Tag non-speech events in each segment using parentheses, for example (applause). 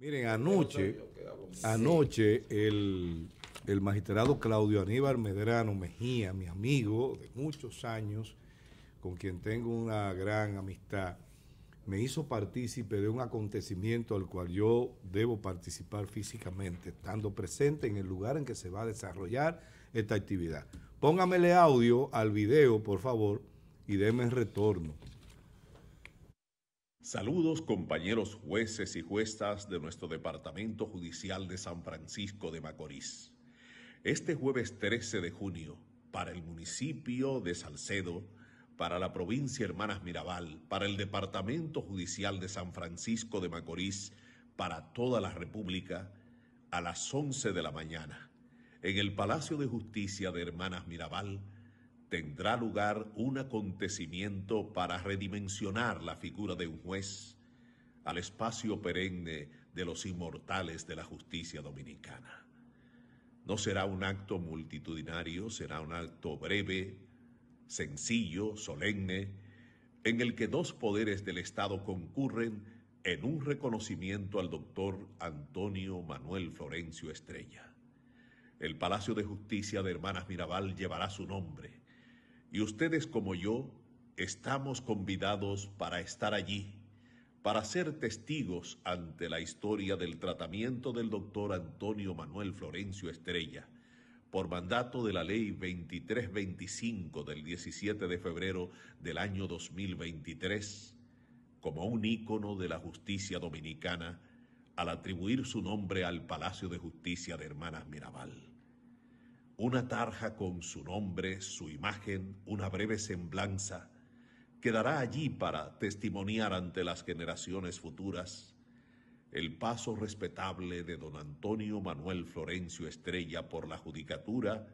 Miren, anoche, anoche el, magistrado Claudio Aníbal Medrano Mejía, mi amigo de muchos años, con quien tengo una gran amistad, me hizo partícipe de un acontecimiento al cual yo debo participar físicamente, estando presente en el lugar en que se va a desarrollar esta actividad. Póngamele audio al video, por favor, y deme el retorno. Saludos compañeros jueces y juezas de nuestro Departamento Judicial de San Francisco de Macorís. Este jueves 13 de junio, para el municipio de Salcedo, para la provincia Hermanas Mirabal, para el Departamento Judicial de San Francisco de Macorís, para toda la República, a las 11 de la mañana, en el Palacio de Justicia de Hermanas Mirabal, tendrá lugar un acontecimiento para redimensionar la figura de un juez al espacio perenne de los inmortales de la justicia dominicana. No será un acto multitudinario, será un acto breve, sencillo, solemne, en el que dos poderes del Estado concurren en un reconocimiento al doctor Antonio Manuel Florencio Estrella. El Palacio de Justicia de Hermanas Mirabal llevará su nombre y ustedes como yo estamos convidados para estar allí, para ser testigos ante la historia del tratamiento del doctor Antonio Manuel Florencio Estrella, por mandato de la ley 2325 del 17 de febrero del año 2023, como un ícono de la justicia dominicana al atribuir su nombre al Palacio de Justicia de Hermanas Mirabal una tarja con su nombre, su imagen, una breve semblanza, quedará allí para testimoniar ante las generaciones futuras el paso respetable de don Antonio Manuel Florencio Estrella por la Judicatura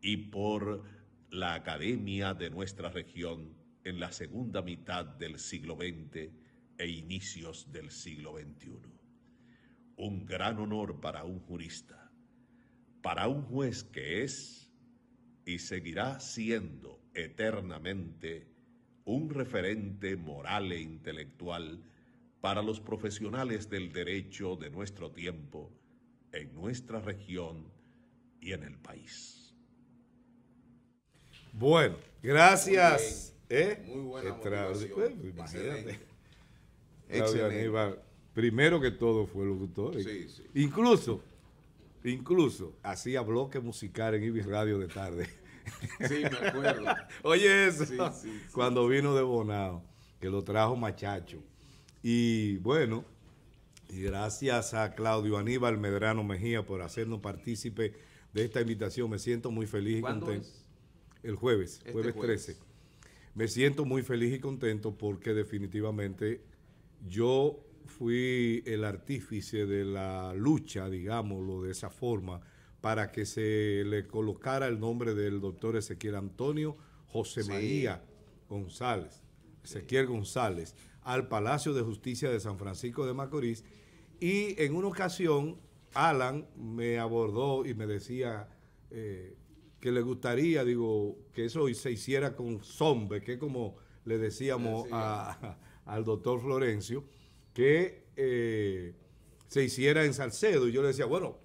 y por la Academia de nuestra región en la segunda mitad del siglo XX e inicios del siglo XXI. Un gran honor para un jurista para un juez que es y seguirá siendo eternamente un referente moral e intelectual para los profesionales del derecho de nuestro tiempo, en nuestra región y en el país. Bueno, gracias. Muy, Primero que todo fue el ¿eh? Sí, sí. Incluso Incluso hacía bloque musical en Ibis Radio de tarde. (laughs) Sí, me acuerdo. (laughs) Oye, eso. Cuando vino de Bonao, que lo trajo Machacho. Y bueno, y gracias a Claudio Aníbal Medrano Mejía por hacernos partícipe de esta invitación. Me siento muy feliz y contento. El jueves, este jueves 13. Me siento muy feliz y contento porque definitivamente yo fui el artífice de la lucha, digámoslo de esa forma, para que se le colocara el nombre del doctor Ezequiel Antonio José María González, Ezequiel González, al Palacio de Justicia de San Francisco de Macorís. Y en una ocasión, Alan me abordó y me decía eh, que le gustaría, digo, que eso se hiciera con Zombe, que como le decíamos al doctor Florencio que eh, se hiciera en Salcedo. Y yo le decía, bueno,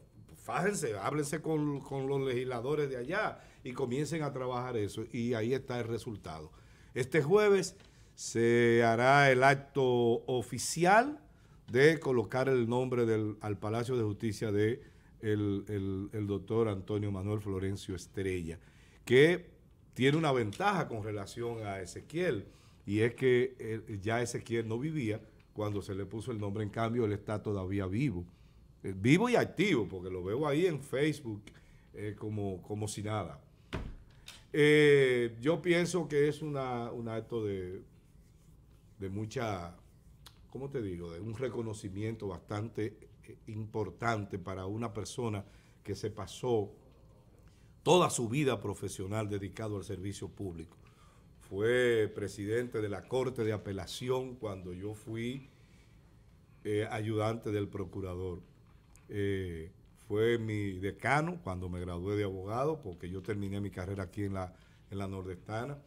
fájense, háblense con, los legisladores de allá y comiencen a trabajar eso. Y ahí está el resultado. Este jueves se hará el acto oficial de colocar el nombre del, al Palacio de Justicia de el, doctor Antonio Manuel Florencio Estrella, que tiene una ventaja con relación a Ezequiel, y es que eh, ya Ezequiel no vivía cuando se le puso el nombre. En cambio, él está todavía vivo. Eh, vivo y activo, porque lo veo ahí en Facebook eh, como, como si nada. Eh, yo pienso que es un acto de, de mucha, ¿cómo te digo? De un reconocimiento bastante importante para una persona que se pasó toda su vida profesional dedicado al servicio público fue presidente de la Corte de Apelación cuando yo fui eh, ayudante del procurador. Eh, fue mi decano cuando me gradué de abogado, porque yo terminé mi carrera aquí en la, en la nordestana.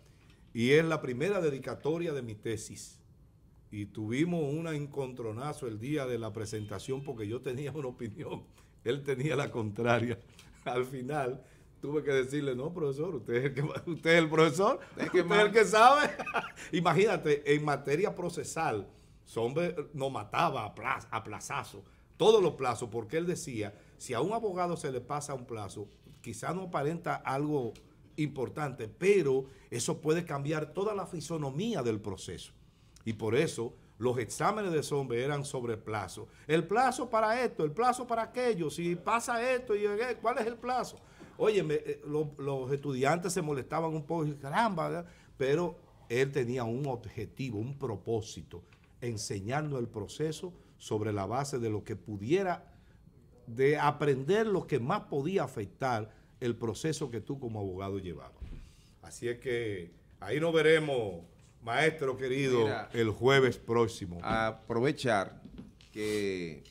Y es la primera dedicatoria de mi tesis. Y tuvimos un encontronazo el día de la presentación porque yo tenía una opinión, él tenía la contraria. (laughs) Al final tuve que decirle, no, profesor, usted es el, (laughs) usted el profesor, es el que sabe. (laughs) Imagínate, en materia procesal, Sombre no mataba a, plazazo, todos los plazos, porque él decía, si a un abogado se le pasa un plazo, quizá no aparenta algo importante, pero eso puede cambiar toda la fisonomía del proceso. Y por eso los exámenes de Sombe eran sobre plazo. El plazo para esto, el plazo para aquello, si pasa esto, y eh, ¿cuál es el plazo? Oye, eh, los estudiantes se molestaban un poco, caramba, pero él tenía un objetivo, un propósito, enseñarnos el proceso sobre la base de lo que pudiera, de aprender lo que más podía afectar el proceso que tú como abogado llevabas. Así es que ahí nos veremos, maestro querido, el jueves próximo. Aprovechar que,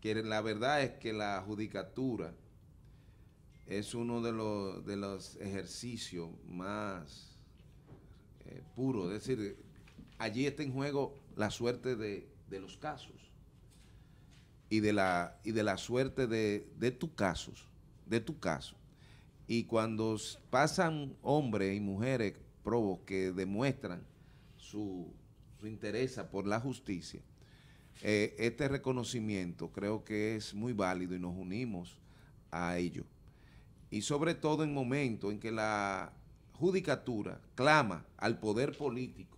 que la verdad es que la judicatura es uno de los, ejercicios más eh, puros. Es decir, allí está en juego la suerte de, los casos y de la, y de la suerte de, tus casos, de tu caso. Y cuando pasan hombres y mujeres probos que demuestran su, interés por la justicia, eh, este reconocimiento creo que es muy válido y nos unimos a ello y sobre todo en momentos en que la judicatura clama al poder político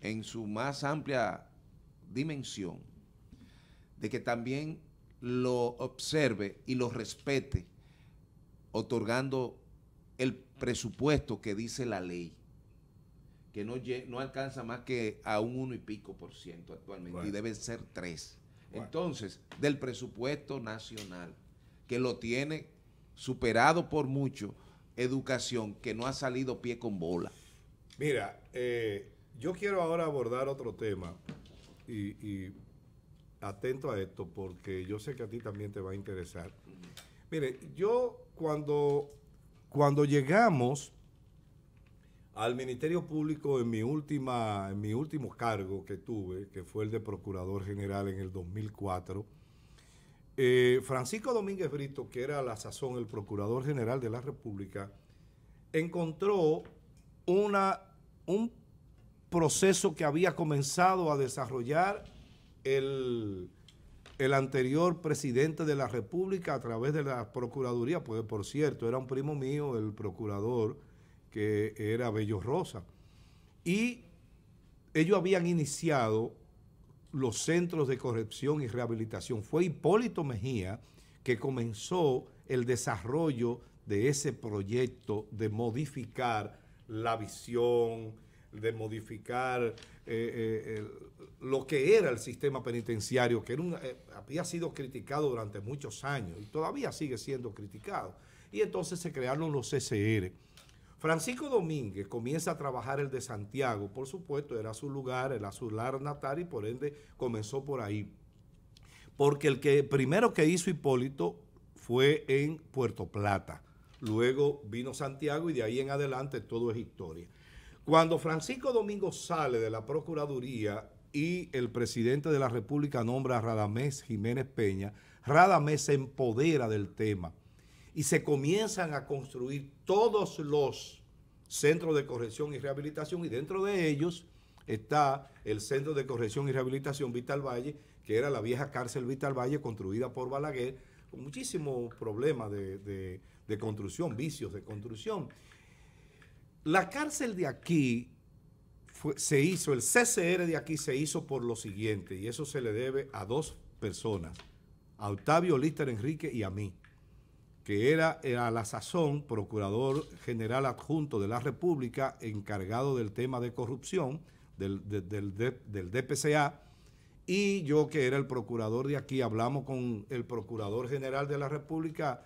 en su más amplia dimensión, de que también lo observe y lo respete, otorgando el presupuesto que dice la ley, que no, no alcanza más que a un uno y pico por ciento actualmente, y deben ser tres. Entonces, del presupuesto nacional, que lo tiene superado por mucho, educación que no ha salido pie con bola. Mira, eh, yo quiero ahora abordar otro tema y, atento a esto porque yo sé que a ti también te va a interesar. Mire, yo cuando, cuando llegamos al Ministerio Público en mi, última, en mi último cargo que tuve, que fue el de Procurador General en el 2004, eh, Francisco Domínguez Brito, que era a la sazón el Procurador General de la República, encontró una, un proceso que había comenzado a desarrollar el, el anterior presidente de la República a través de la Procuraduría, pues por cierto, era un primo mío, el procurador, que era Bello Rosa. Y ellos habían iniciado los centros de corrección y rehabilitación. Fue Hipólito Mejía que comenzó el desarrollo de ese proyecto de modificar la visión, de modificar eh, eh, lo que era el sistema penitenciario, que eh, había sido criticado durante muchos años y todavía sigue siendo criticado. Y entonces se crearon los CCR Francisco Domínguez comienza a trabajar el de Santiago, por supuesto, era su lugar, era su lar natal y por ende comenzó por ahí. Porque el que primero que hizo Hipólito fue en Puerto Plata. Luego vino Santiago y de ahí en adelante todo es historia. Cuando Francisco Domingo sale de la Procuraduría y el presidente de la República nombra a Radamés Jiménez Peña, Radamés se empodera del tema y se comienzan a construir todos los centros de corrección y rehabilitación y dentro de ellos está el Centro de Corrección y Rehabilitación Vital Valle, que era la vieja cárcel Vital Valle construida por Balaguer, con muchísimos problemas de, construcción, vicios de construcción. La cárcel de aquí se hizo, el CCR de aquí se hizo por lo siguiente, y eso se le debe a dos personas, a Octavio Lister Enrique y a mí que era eh, a la sazón procurador general adjunto de la República encargado del tema de corrupción del, del, DPCA, y yo que era el procurador de aquí, hablamos con el procurador general de la República,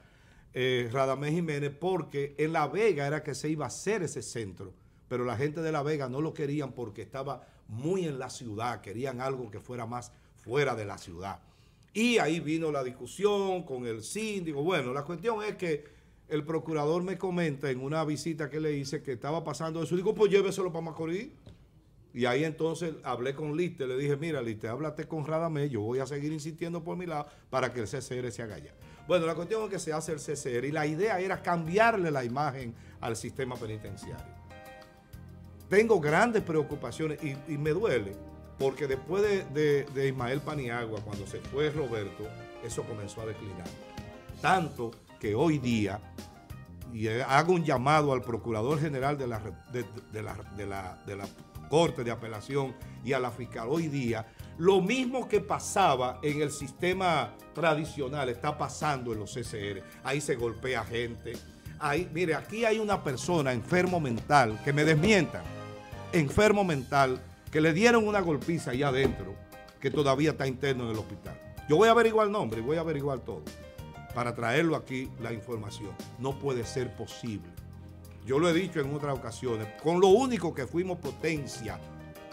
eh, Radamés Jiménez, porque en La Vega era que se iba a hacer ese centro, pero la gente de La Vega no lo querían porque estaba muy en la ciudad, querían algo que fuera más fuera de la ciudad. Y ahí vino la discusión con el síndico. Bueno, la cuestión es que el procurador me comenta en una visita que le hice que estaba pasando eso. Digo, pues lléveselo para Macorís. Y ahí entonces hablé con Liste, le dije, mira Liste, háblate con Radamés yo voy a seguir insistiendo por mi lado para que el CCR se haga ya. Bueno, la cuestión es que se hace el CCR y la idea era cambiarle la imagen al sistema penitenciario. Tengo grandes preocupaciones y me duele porque después de, Ismael Paniagua, cuando se fue Roberto, eso comenzó a declinar. Tanto que hoy día, y eh, hago un llamado al Procurador General de la, de, la, Corte de Apelación y a la fiscal hoy día, lo mismo que pasaba en el sistema tradicional está pasando en los CCR. Ahí se golpea gente. Ahí, mire, aquí hay una persona enfermo mental, que me desmienta, enfermo mental, que le dieron una golpiza allá adentro, que todavía está interno en el hospital. Yo voy a averiguar el nombre, voy a averiguar todo, para traerlo aquí la información. No puede ser posible. Yo lo he dicho en otras ocasiones, con lo único que fuimos potencia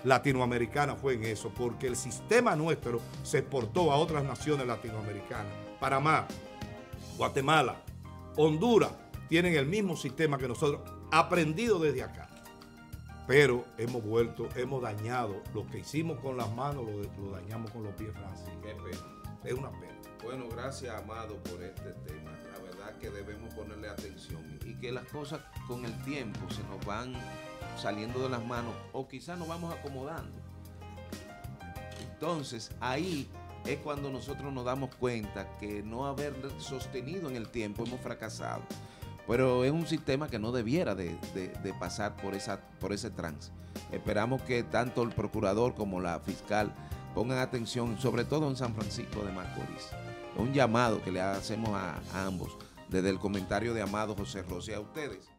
latinoamericana fue en eso, porque el sistema nuestro se exportó a otras naciones latinoamericanas. Panamá, Guatemala, Honduras tienen el mismo sistema que nosotros, aprendido desde acá pero hemos vuelto, hemos dañado. Lo que hicimos con las manos lo, dañamos con los pies, Francis. Es una pena. Bueno, gracias, Amado, por este tema. La verdad que debemos ponerle atención y que las cosas con el tiempo se nos van saliendo de las manos o quizás nos vamos acomodando. Entonces, ahí es cuando nosotros nos damos cuenta que no haber sostenido en el tiempo hemos fracasado. Pero es un sistema que no debiera de, pasar por, esa, por ese trance. Esperamos que tanto el procurador como la fiscal pongan atención, sobre todo en San Francisco de Macorís. Un llamado que le hacemos a, ambos, desde el comentario de Amado José Rossi a ustedes.